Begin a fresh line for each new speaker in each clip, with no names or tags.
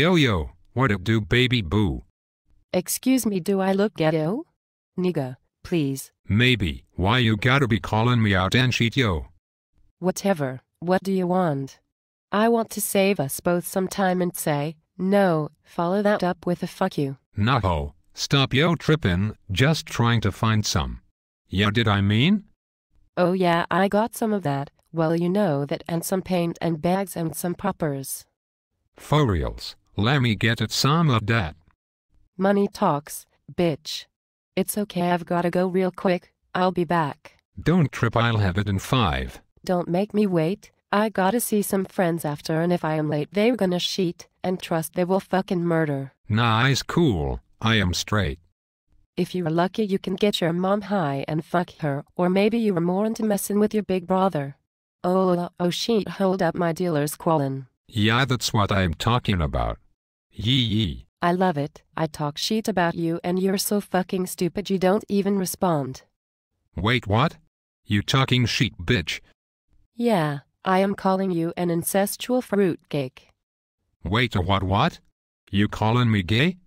Yo yo, what it do baby boo?
Excuse me, do I look ghetto? Nigga, please.
Maybe, why you gotta be calling me out and shit yo?
Whatever, what do you want? I want to save us both some time and say, no, follow that up with a fuck you.
Naho, stop yo trippin', just trying to find some. Yeah did I mean?
Oh yeah, I got some of that, well you know that and some paint and bags and some poppers.
For reals. Lemme get at some of that.
Money talks, bitch. It's okay I've gotta go real quick, I'll be back.
Don't trip I'll have it in five.
Don't make me wait, I gotta see some friends after and if I am late they're gonna cheat, and trust they will fucking murder.
Nice cool, I am straight.
If you are lucky you can get your mom high and fuck her, or maybe you are more into messing with your big brother. Oh, oh, oh shit, hold up my dealer's calling.
Yeah, that's what I'm talking about. Yee yee.
I love it. I talk shit about you and you're so fucking stupid you don't even respond.
Wait, what? You talking shit, bitch.
Yeah, I am calling you an incestual fruitcake.
Wait, what, what? You calling me gay?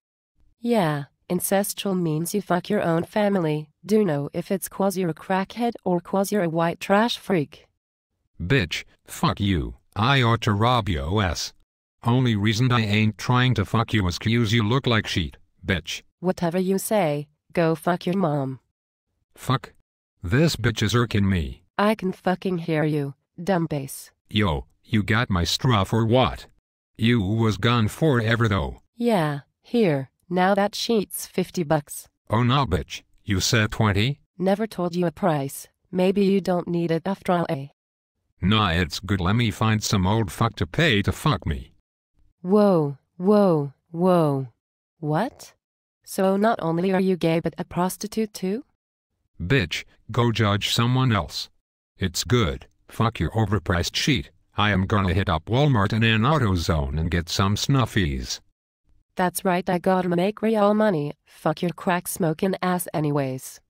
Yeah, incestual means you fuck your own family. Do know if it's cause you're a crackhead or cause you're a white trash freak.
Bitch, fuck you. I ought to rob yo ass. Only reason I ain't trying to fuck you is cause you look like shit, bitch.
Whatever you say, go fuck your mom.
Fuck. This bitch is irking me.
I can fucking hear you, dumb bass.
Yo, you got my straw for what? You was gone forever though.
Yeah, here, now that sheet's 50 bucks.
Oh no bitch, you said 20?
Never told you a price. Maybe you don't need it after all eh?
Nah, it's good. Let me find some old fuck to pay to fuck me.
Whoa, whoa, whoa. What? So not only are you gay but a prostitute too?
Bitch, go judge someone else. It's good. Fuck your overpriced sheet. I am gonna hit up Walmart and an AutoZone and get some snuffies.
That's right, I gotta make real money. Fuck your crack smoking ass
anyways.